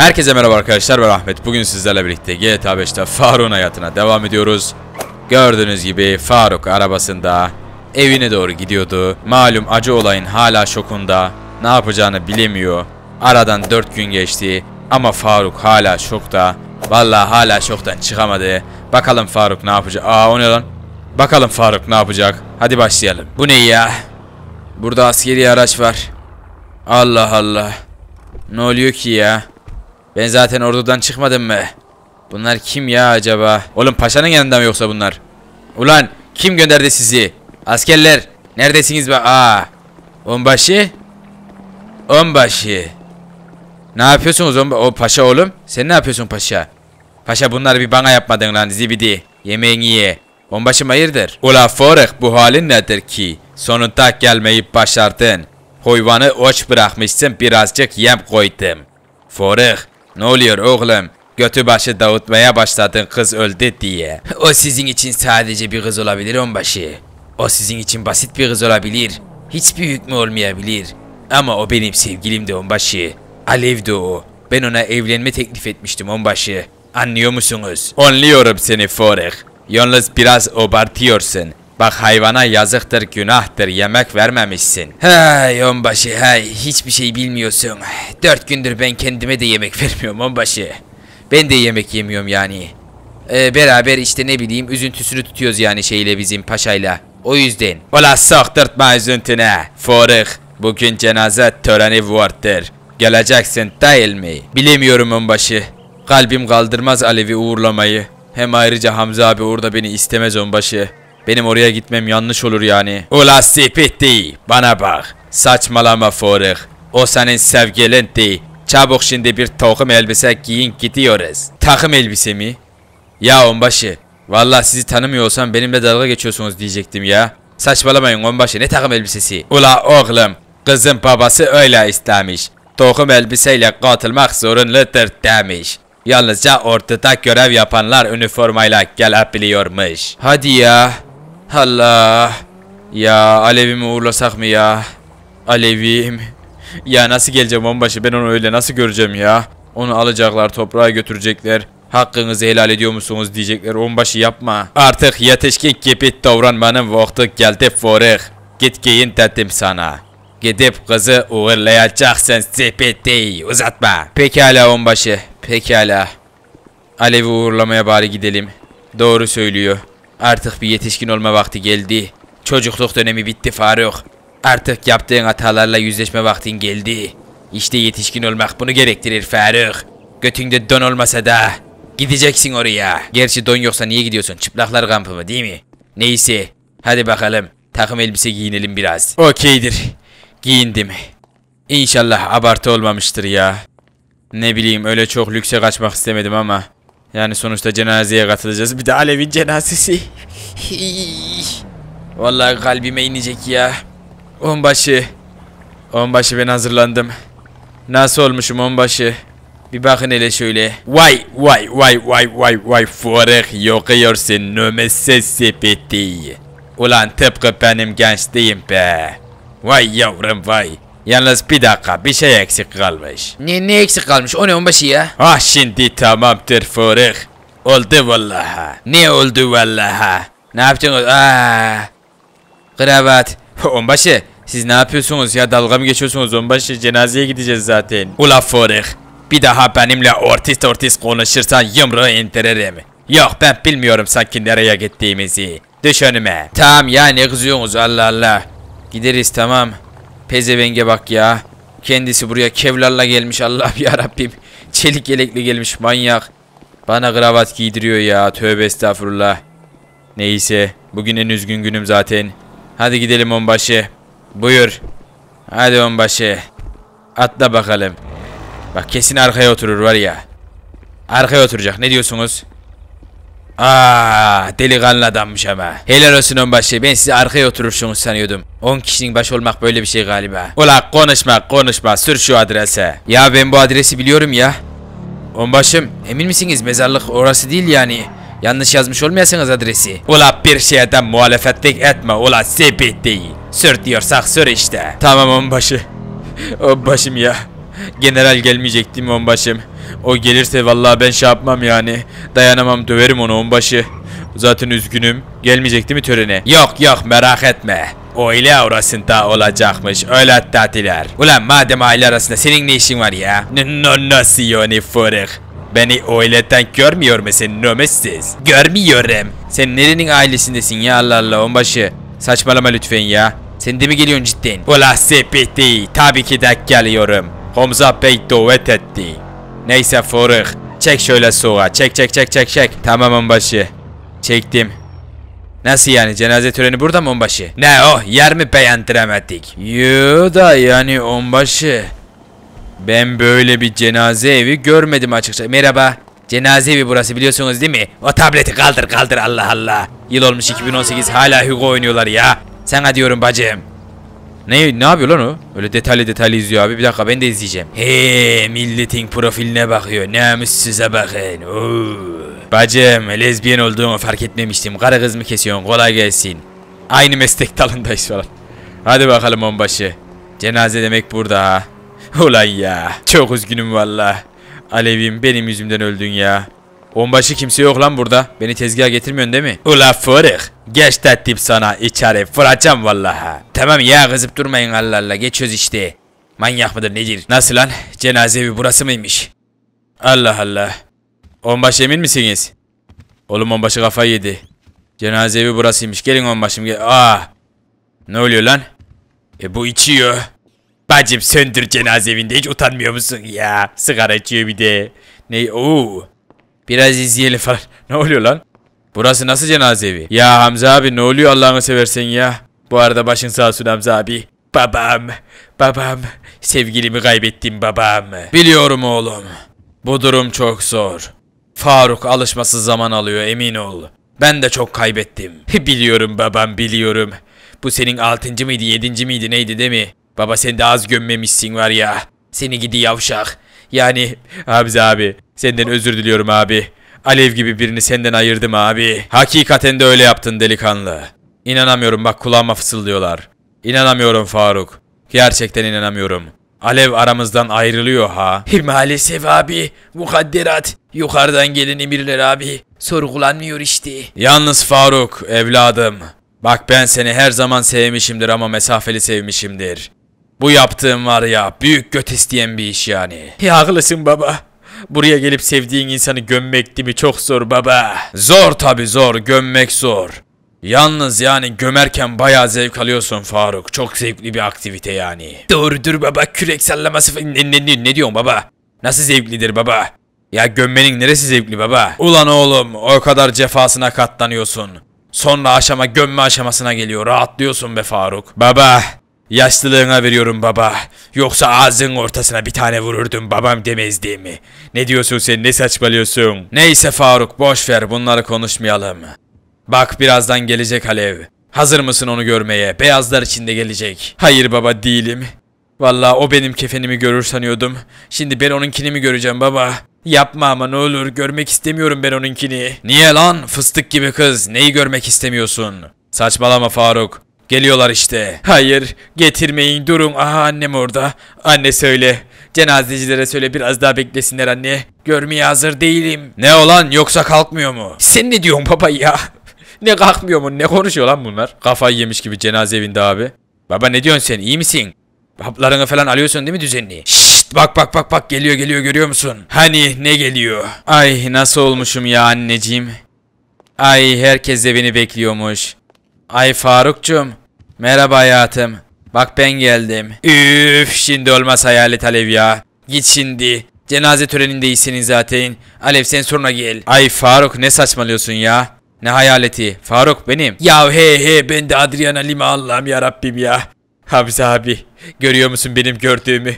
Herkese merhaba arkadaşlar ben Ahmet. Bugün sizlerle birlikte GTA 5'te Faruk'un hayatına devam ediyoruz. Gördüğünüz gibi Faruk arabasında evine doğru gidiyordu. Malum acı olayın hala şokunda. Ne yapacağını bilemiyor. Aradan 4 gün geçti ama Faruk hala şokta. Vallahi hala şoktan çıkamadı. Bakalım Faruk ne yapacak? Aa o ne lan? Bakalım Faruk ne yapacak? Hadi başlayalım. Bu ne ya? Burada askeri araç var. Allah Allah. Ne oluyor ki ya? Ben zaten ordudan çıkmadım mı? Bunlar kim ya acaba? Oğlum paşanın yanında mı yoksa bunlar? Ulan kim gönderdi sizi? Askerler neredesiniz be? Aa. Onbaşı? Onbaşı. Ne yapıyorsunuz onba o paşa oğlum? Sen ne yapıyorsun paşa? Paşa bunlar bir bana yapmadın lan zibidi. Yemeğini ye. Onbaşı hayırdır? Ula Foruk bu halin nedir ki? Sonunda gelmeyi başardın. Hayvanı oç bırakmışsın birazcık yem koydum. Foruk ne oluyor oğlum? Götü başı dağıtmaya başladın kız öldü diye. O sizin için sadece bir kız olabilir onbaşı. O sizin için basit bir kız olabilir. Hiçbir hükmü olmayabilir. Ama o benim sevgilim de onbaşı. Alev de o. Ben ona evlenme teklif etmiştim onbaşı. Anlıyor musunuz? Anlıyorum seni Forek. Yalnız biraz abartıyorsun. Bak hayvana yazıktır günahtır yemek vermemişsin. Hey onbaşı hey hiçbir şey bilmiyorsun. Dört gündür ben kendime de yemek vermiyorum onbaşı. Ben de yemek yemiyorum yani. Ee, beraber işte ne bileyim üzüntüsünü tutuyoruz yani şeyle bizim paşayla. O yüzden. Ola saktırtma üzüntüne. Forık. Bugün cenaze töreni vardır. Geleceksin değil mi? Bilemiyorum onbaşı. Kalbim kaldırmaz Alevi uğurlamayı. Hem ayrıca Hamza abi orada beni istemez onbaşı. Benim oraya gitmem yanlış olur yani. Ula sepeti bana bak. Saçmalama Faruk. O senin sevgilin değil. Çabuk şimdi bir takım elbise giyin gidiyoruz. Takım elbise mi? Ya onbaşı. Valla sizi tanımıyorsam benimle dalga geçiyorsunuz diyecektim ya. Saçmalamayın onbaşı ne takım elbisesi? Ula oğlum. Kızın babası öyle istemiş. Tokum elbiseyle katılmak zorunludur demiş. Yalnızca ortada görev yapanlar üniformayla gelebiliyormuş. Hadi ya. Allah. Ya Alevimi uğurlasak mı ya? Alevim. Ya nasıl geleceğim onbaşı ben onu öyle nasıl göreceğim ya? Onu alacaklar toprağa götürecekler. Hakkınızı helal ediyor musunuz diyecekler onbaşı yapma. Artık yetişkin gibi davranmanın vakti geldi forik. Git giyin dedim sana. Gidip kızı uğurlayacaksın sepeti uzatma. Pekala onbaşı pekala. Alev'i uğurlamaya bari gidelim. Doğru söylüyor. Artık bir yetişkin olma vakti geldi. Çocukluk dönemi bitti Faruk. Artık yaptığın hatalarla yüzleşme vaktin geldi. İşte yetişkin olmak bunu gerektirir Faruk. Götünde don olmasa da gideceksin oraya. Gerçi don yoksa niye gidiyorsun? Çıplaklar kampı mı değil mi? Neyse hadi bakalım takım elbise giyinelim biraz. Okeydir. Giyindim. İnşallah abartı olmamıştır ya. Ne bileyim öyle çok lükse kaçmak istemedim ama yani sonuçta cenazeye katılacağız. Bir de Alev'in cenazesi. Vallahi kalbime inecek ya. Onbaşı. Onbaşı ben hazırlandım. Nasıl olmuşum onbaşı? Bir bakın hele şöyle. Vay vay vay vay vay vay fuarık yokuyorsun nömese sepeti. Ulan tıpkı benim gençliğim be. Vay yavrum vay. Yalnız bir dakika bir şey eksik kalmış. Ne, ne eksik kalmış? O ne onbaşı ya? Ah şimdi tamamdır Faruk. Oldu vallaha. Ne oldu vallaha? Ne yaptınız? Aa. Kravat. onbaşı siz ne yapıyorsunuz ya dalga mı geçiyorsunuz onbaşı cenazeye gideceğiz zaten. Ula Faruk bir daha benimle ortiz ortiz konuşursan yumruğu indiririm. Yok ben bilmiyorum sanki nereye gittiğimizi. Düş önüme. Tamam ya ne kızıyorsunuz Allah Allah. Gideriz tamam. Pezevenge bak ya. Kendisi buraya kevlarla gelmiş Allah'ım yarabbim. Çelik yelekli gelmiş manyak. Bana kravat giydiriyor ya. Tövbe estağfurullah. Neyse. Bugün en üzgün günüm zaten. Hadi gidelim onbaşı. Buyur. Hadi onbaşı. Atla bakalım. Bak kesin arkaya oturur var ya. Arkaya oturacak. Ne diyorsunuz? Aa, delikanlı adammış ama. Helal olsun onbaşı ben sizi arkaya oturursunuz sanıyordum. 10 kişinin baş olmak böyle bir şey galiba. Ula konuşma konuşma sür şu adrese. Ya ben bu adresi biliyorum ya. Onbaşım emin misiniz mezarlık orası değil yani. Yanlış yazmış olmayasınız adresi. Ula bir şeyden muhalefetlik etme ula sepet değil. Sür diyorsak sür işte. Tamam onbaşı. onbaşım ya. General gelmeyecek değil mi onbaşım? O gelirse vallahi ben şey yapmam yani. Dayanamam döverim onu onbaşı. Zaten üzgünüm. Gelmeyecek değil mi törene? Yok yok merak etme. Öyle arasında olacakmış. Öyle tatiler. Ulan madem aile arasında senin ne işin var ya? No nasıl yani fırık? Beni öyleten görmüyor musun nömessiz? Görmüyorum. Sen nerenin ailesindesin ya Allah Allah onbaşı? Saçmalama lütfen ya. Sen de mi geliyorsun cidden? Ula sepeti. Tabii ki de geliyorum. Hamza Bey davet etti. Neyse Faruk. Çek şöyle soğuğa. Çek çek çek çek çek. Tamam onbaşı. Çektim. Nasıl yani cenaze töreni burada mı onbaşı? Ne o oh, yer mi beğendiremedik? Yoo da yani onbaşı. Ben böyle bir cenaze evi görmedim açıkçası. Merhaba. Cenaze evi burası biliyorsunuz değil mi? O tableti kaldır kaldır Allah Allah. Yıl olmuş 2018 hala Hugo oynuyorlar ya. Sana diyorum bacım. Ne ne yapıyor lan o? Öyle detaylı detaylı izliyor abi. Bir dakika ben de izleyeceğim. He milletin profiline bakıyor. Namussuza bakın. Oo. Bacım lezbiyen olduğumu fark etmemiştim. Karı kız mı kesiyorsun? Kolay gelsin. Aynı meslek dalındayız falan. Hadi bakalım onbaşı. Cenaze demek burada ha. Ulan ya. Çok üzgünüm valla. Alevim benim yüzümden öldün ya. Onbaşı kimse yok lan burada. Beni tezgaha getirmiyorsun değil mi? Ula fırık. Geç tattip sana içeri. Fıracağım vallaha. Tamam ya kızıp durmayın Allah Allah. Geçiyoruz işte. Manyak mıdır nedir? Nasıl lan? Cenazevi burası mıymış? Allah Allah. Onbaşı emin misiniz? Oğlum onbaşı kafayı yedi. Cenazevi burasıymış. Gelin onbaşım gel. Aa. Ne oluyor lan? E bu içiyor. Bacım söndür cenazevinde hiç utanmıyor musun ya? Sigara içiyor bir de. Ne? Oo. Biraz izleyelim falan. ne oluyor lan? Burası nasıl cenaze evi? Ya Hamza abi ne oluyor Allah'ını seversen ya. Bu arada başın sağ olsun Hamza abi. Babam, babam, sevgilimi kaybettim babam. Biliyorum oğlum. Bu durum çok zor. Faruk alışması zaman alıyor emin ol. Ben de çok kaybettim. biliyorum babam biliyorum. Bu senin altıncı miydi, yedinci miydi neydi değil mi? Baba sen de az gömmemişsin var ya. Seni gidi yavşak. Yani Hamza abi senden özür diliyorum abi. Alev gibi birini senden ayırdım abi. Hakikaten de öyle yaptın delikanlı. İnanamıyorum bak kulağıma fısıldıyorlar. İnanamıyorum Faruk. Gerçekten inanamıyorum. Alev aramızdan ayrılıyor ha. E, maalesef abi. Mukadderat. Yukarıdan gelen emirler abi. Sorgulanmıyor işte. Yalnız Faruk evladım. Bak ben seni her zaman sevmişimdir ama mesafeli sevmişimdir. Bu yaptığın var ya büyük göt isteyen bir iş yani. Ya e, haklısın baba. Buraya gelip sevdiğin insanı gömmek değil mi çok zor baba. Zor tabi zor gömmek zor. Yalnız yani gömerken bayağı zevk alıyorsun Faruk. Çok zevkli bir aktivite yani. Doğrudur baba kürek sallaması falan. Ne, ne, ne, ne diyorsun baba? Nasıl zevklidir baba? Ya gömmenin neresi zevkli baba? Ulan oğlum o kadar cefasına katlanıyorsun. Sonra aşama gömme aşamasına geliyor. Rahatlıyorsun be Faruk. Baba Yaşlılığına veriyorum baba. Yoksa ağzın ortasına bir tane vururdum babam demezdi mi? Ne diyorsun sen ne saçmalıyorsun? Neyse Faruk boşver. bunları konuşmayalım. Bak birazdan gelecek Alev. Hazır mısın onu görmeye? Beyazlar içinde gelecek. Hayır baba değilim. Valla o benim kefenimi görür sanıyordum. Şimdi ben onunkini mi göreceğim baba? Yapma ama ne olur görmek istemiyorum ben onunkini. Niye lan fıstık gibi kız neyi görmek istemiyorsun? Saçmalama Faruk. Geliyorlar işte. Hayır getirmeyin durun. Aha annem orada. Anne söyle. Cenazecilere söyle biraz daha beklesinler anne. Görmeye hazır değilim. Ne olan yoksa kalkmıyor mu? Sen ne diyorsun baba ya? ne kalkmıyor mu? Ne konuşuyor lan bunlar? Kafayı yemiş gibi cenaze evinde abi. Baba ne diyorsun sen? İyi misin? Haplarını falan alıyorsun değil mi düzenli? Şşt bak bak bak bak geliyor geliyor görüyor musun? Hani ne geliyor? Ay nasıl olmuşum ya anneciğim. Ay herkes de beni bekliyormuş. Ay Faruk'cum Merhaba hayatım. Bak ben geldim. Üf şimdi olmaz hayalet Alev ya. Git şimdi. Cenaze törenindeysiniz zaten. Alev sen sonra gel. Ay Faruk ne saçmalıyorsun ya? Ne hayaleti? Faruk benim. Ya he he ben de Adriana Lima Allah'ım ya Rabbim ya. Hamza abi görüyor musun benim gördüğümü?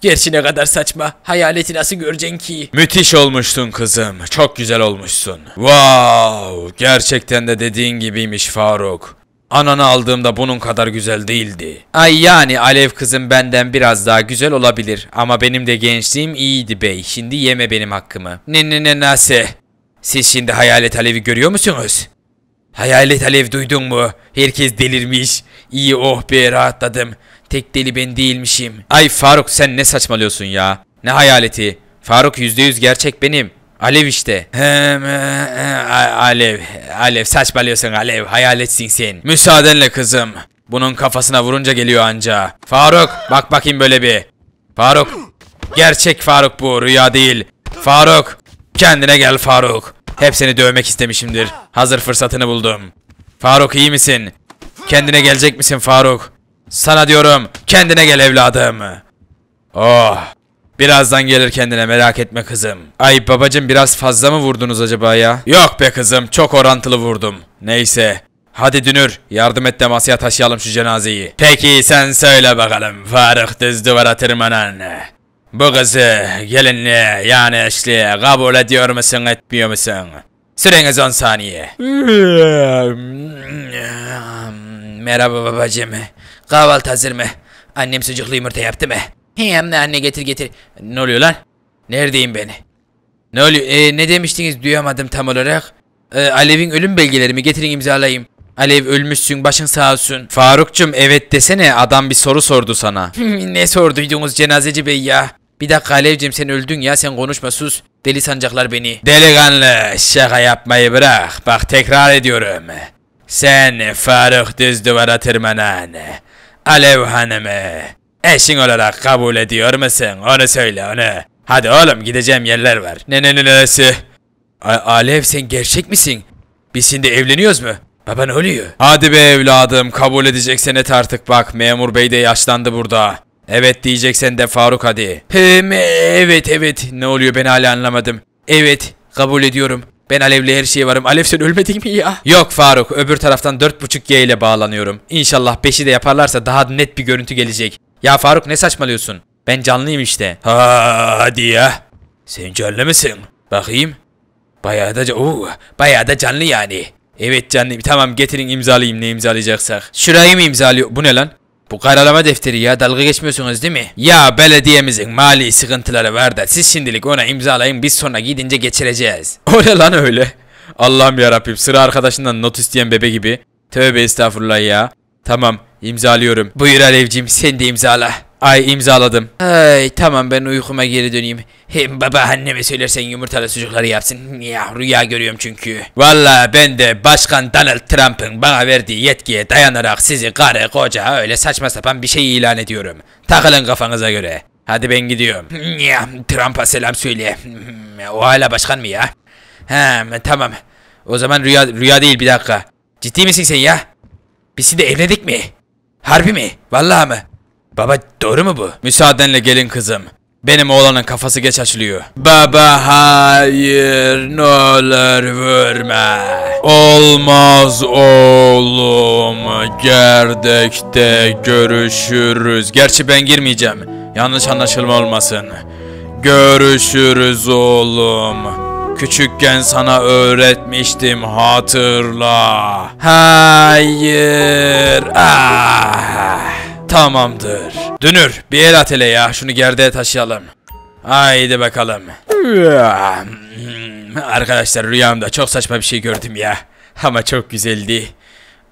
Gerçi ne kadar saçma. Hayaleti nasıl göreceksin ki? Müthiş olmuşsun kızım. Çok güzel olmuşsun. Wow! Gerçekten de dediğin gibiymiş Faruk. Ananı aldığımda bunun kadar güzel değildi. Ay yani Alev kızım benden biraz daha güzel olabilir. Ama benim de gençliğim iyiydi bey. Şimdi yeme benim hakkımı. Ne ne ne nasıl? Siz şimdi hayalet Alev'i görüyor musunuz? Hayalet Alev duydun mu? Herkes delirmiş. İyi oh be rahatladım. Tek deli ben değilmişim. Ay Faruk sen ne saçmalıyorsun ya? Ne hayaleti? Faruk %100 gerçek benim. Alev işte. E, e, alev. Alev saç saçmalıyorsun Alev. Hayaletsin sen. Müsaadenle kızım. Bunun kafasına vurunca geliyor anca. Faruk bak bakayım böyle bir. Faruk. Gerçek Faruk bu rüya değil. Faruk. Kendine gel Faruk. Hep seni dövmek istemişimdir. Hazır fırsatını buldum. Faruk iyi misin? Kendine gelecek misin Faruk? Sana diyorum kendine gel evladım. Oh. Birazdan gelir kendine merak etme kızım. Ay babacım biraz fazla mı vurdunuz acaba ya? Yok be kızım çok orantılı vurdum. Neyse. Hadi Dünür yardım et de masaya taşıyalım şu cenazeyi. Peki sen söyle bakalım Faruk düz duvara tırmanan. Bu kızı gelinli yani eşli kabul ediyor musun etmiyor musun? Süreniz 10 saniye. Merhaba babacım. Kahvaltı hazır mı? Annem sucuklu yumurta yaptı mı? He anne anne getir getir. Ne oluyor lan? Neredeyim beni? Ne oluyor? Ee, ne demiştiniz duyamadım tam olarak. Ee, Alev'in ölüm belgelerimi getirin imzalayayım. Alev ölmüşsün başın sağ olsun. Faruk'cum evet desene adam bir soru sordu sana. ne sorduydunuz cenazeci bey ya? Bir dakika Alev'cim sen öldün ya sen konuşma sus. Deli sancaklar beni. Delikanlı şaka yapmayı bırak. Bak tekrar ediyorum. Sen Faruk düz duvara tırmanan Alev hanımı Eşin olarak kabul ediyor musun? Onu söyle onu. Hadi oğlum gideceğim yerler var. Ne ne ne neresi? Alev sen gerçek misin? Biz şimdi evleniyoruz mu? Baba ne oluyor? Hadi be evladım kabul edeceksen et artık bak memur bey de yaşlandı burada. Evet diyeceksen de Faruk hadi. Hem evet evet ne oluyor ben hala anlamadım. Evet kabul ediyorum. Ben Alev'le her şeye varım. Alev sen ölmedin mi ya? Yok Faruk öbür taraftan 4.5G ile bağlanıyorum. İnşallah 5'i de yaparlarsa daha net bir görüntü gelecek. Ya Faruk ne saçmalıyorsun? Ben canlıyım işte. hadi ya. Sen canlı mısın? Bakayım. Bayağı da, oo, bayağı da canlı yani. Evet canlı. Tamam getirin imzalayayım ne imzalayacaksak. Şurayı mı imzalıyor? Bu ne lan? Bu karalama defteri ya dalga geçmiyorsunuz değil mi? Ya belediyemizin mali sıkıntıları var da siz şimdilik ona imzalayın biz sonra gidince geçireceğiz. O ne lan öyle? Allah'ım yarabbim sıra arkadaşından not isteyen bebe gibi. Tövbe estağfurullah ya. Tamam İmzalıyorum. Buyur Alevcim sen de imzala. Ay imzaladım. Ay tamam ben uykuma geri döneyim. Hem baba anneme söylersen yumurtalı sucukları yapsın. Ya rüya görüyorum çünkü. Valla ben de başkan Donald Trump'ın bana verdiği yetkiye dayanarak sizi karı koca öyle saçma sapan bir şey ilan ediyorum. Takılın kafanıza göre. Hadi ben gidiyorum. Ya Trump'a selam söyle. O hala başkan mı ya? Ha tamam. O zaman rüya rüya değil bir dakika. Ciddi misin sen ya? Biz de evlendik mi? Harbi mi? Vallahi mı? Baba doğru mu bu? Müsaadenle gelin kızım. Benim oğlanın kafası geç açılıyor. Baba hayır ne olur vurma. Olmaz oğlum. Gerdekte görüşürüz. Gerçi ben girmeyeceğim. Yanlış anlaşılma olmasın. Görüşürüz oğlum. Küçükken sana öğretmiştim hatırla. Hayır. Ah. Tamamdır. Dünür bir el at hele ya şunu gerdeğe taşıyalım. Haydi bakalım. Arkadaşlar rüyamda çok saçma bir şey gördüm ya. Ama çok güzeldi.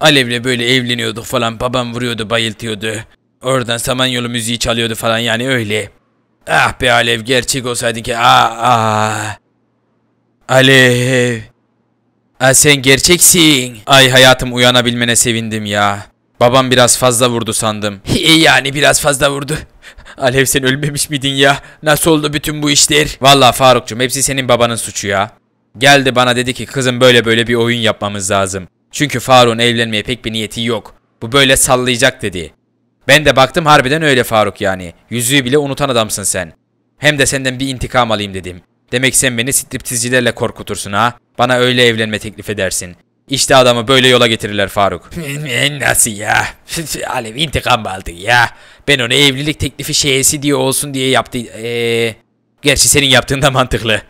Alev'le böyle evleniyorduk falan babam vuruyordu bayıltıyordu. Oradan samanyolu müziği çalıyordu falan yani öyle. Ah be Alev gerçek olsaydı ki aa, ah, aa. Ah. Alev. Ha, sen gerçeksin. Ay hayatım uyanabilmene sevindim ya. Babam biraz fazla vurdu sandım. İyi yani biraz fazla vurdu. Alev sen ölmemiş miydin ya? Nasıl oldu bütün bu işler? Valla Farukcuğum hepsi senin babanın suçu ya. Geldi bana dedi ki kızım böyle böyle bir oyun yapmamız lazım. Çünkü Faruk'un evlenmeye pek bir niyeti yok. Bu böyle sallayacak dedi. Ben de baktım harbiden öyle Faruk yani. Yüzüğü bile unutan adamsın sen. Hem de senden bir intikam alayım dedim. Demek sen beni striptizcilerle korkutursun ha? Bana öyle evlenme teklif edersin. İşte adamı böyle yola getirirler Faruk. Nasıl ya? Alev intikam aldı ya. Ben ona evlilik teklifi şeysi diye olsun diye yaptı. Ee, gerçi senin yaptığın da mantıklı.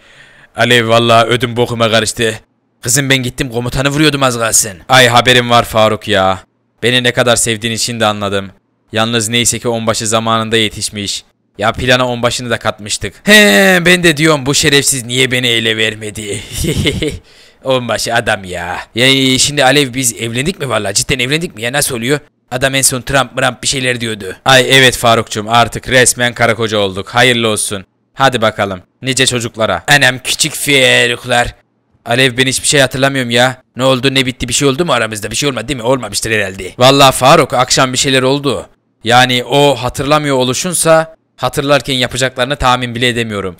Alev valla ödüm bokuma karıştı. Kızım ben gittim komutanı vuruyordum az kalsın. Ay haberim var Faruk ya. Beni ne kadar sevdiğini şimdi anladım. Yalnız neyse ki onbaşı zamanında yetişmiş. Ya plana onbaşını da katmıştık. He ben de diyorum bu şerefsiz niye beni ele vermedi. onbaşı adam ya. Ya e, şimdi Alev biz evlendik mi vallahi cidden evlendik mi ya nasıl oluyor? Adam en son Trump Trump bir şeyler diyordu. Ay evet Farukçum artık resmen karı koca olduk. Hayırlı olsun. Hadi bakalım. Nice çocuklara. Enem küçük fiyeruklar. Alev ben hiçbir şey hatırlamıyorum ya. Ne oldu ne bitti bir şey oldu mu aramızda? Bir şey olmadı değil mi? Olmamıştır herhalde. Valla Faruk akşam bir şeyler oldu. Yani o hatırlamıyor oluşunsa Hatırlarken yapacaklarını tahmin bile edemiyorum.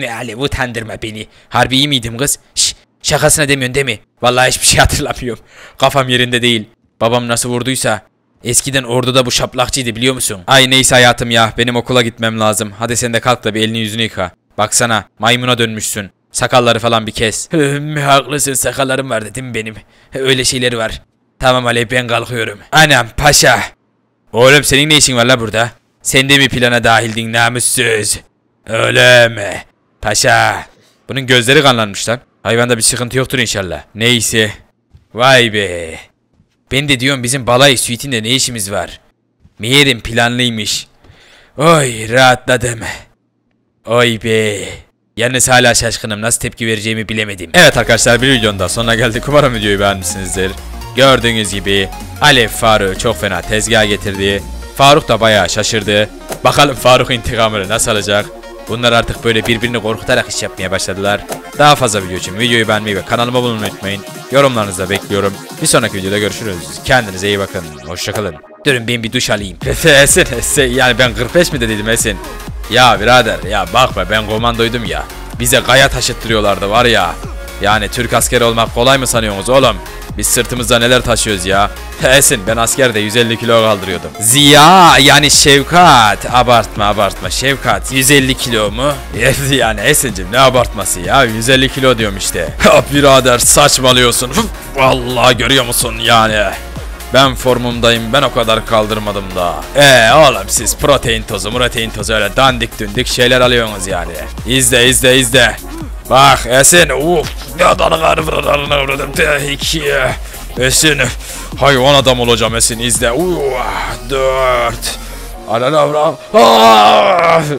Yani utandırma beni. Harbi iyi miydim kız? Şş, şakasına demiyorsun değil mi? Vallahi hiçbir şey hatırlamıyorum. Kafam yerinde değil. Babam nasıl vurduysa. Eskiden orduda bu şaplakçıydı biliyor musun? Ay neyse hayatım ya benim okula gitmem lazım. Hadi sen de kalk da bir elini yüzünü yıka. Baksana maymuna dönmüşsün. Sakalları falan bir kes. Haklısın sakallarım var dedim benim. Öyle şeyleri var. Tamam Ali ben kalkıyorum. Anam paşa. Oğlum senin ne işin var la burada? Sen de mi plana dahildin namussuz? Öyle mi? Paşa. Bunun gözleri kanlanmış lan. Hayvanda bir sıkıntı yoktur inşallah. Neyse. Vay be. Ben de diyorum bizim balay suitinde ne işimiz var? Meğerim planlıymış. Oy rahatladım. Oy be. Yalnız hala şaşkınım nasıl tepki vereceğimi bilemedim. Evet arkadaşlar bir videonun daha sonuna geldik. Umarım videoyu beğenmişsinizdir. Gördüğünüz gibi Alef Faruk'u çok fena tezgah getirdi. Faruk da baya şaşırdı. Bakalım Faruk intikamını nasıl alacak? Bunlar artık böyle birbirini korkutarak iş yapmaya başladılar. Daha fazla video için videoyu beğenmeyi ve kanalıma abone unutmayın. Yorumlarınızı da bekliyorum. Bir sonraki videoda görüşürüz. Kendinize iyi bakın. Hoşçakalın. Durun ben bir duş alayım. Esin, Esin. Yani ben 45 mi dedim Esin? Ya birader ya bakma ben komandoydum ya. Bize kaya taşıttırıyorlardı var ya. Yani Türk askeri olmak kolay mı sanıyorsunuz oğlum? Biz sırtımızda neler taşıyoruz ya? Esin ben askerde 150 kilo kaldırıyordum. Ziya yani Şevkat. Abartma abartma Şevkat. 150 kilo mu? yani Esin'cim ne abartması ya? 150 kilo diyorum işte. Ha ah birader saçmalıyorsun. Vallahi görüyor musun yani? Ben formumdayım ben o kadar kaldırmadım da. Ee oğlum siz protein tozu protein tozu öyle dandik dündik şeyler alıyorsunuz yani. İzle izle izle. Bak Esin uff. Uh, Esin hayvan adam olacağım Esin izle. Uuu uh, dört. Alanavra.